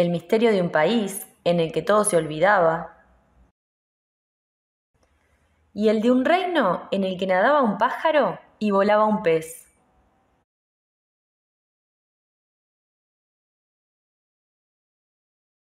el misterio de un país en el que todo se olvidaba, y el de un reino en el que nadaba un pájaro y volaba un pez.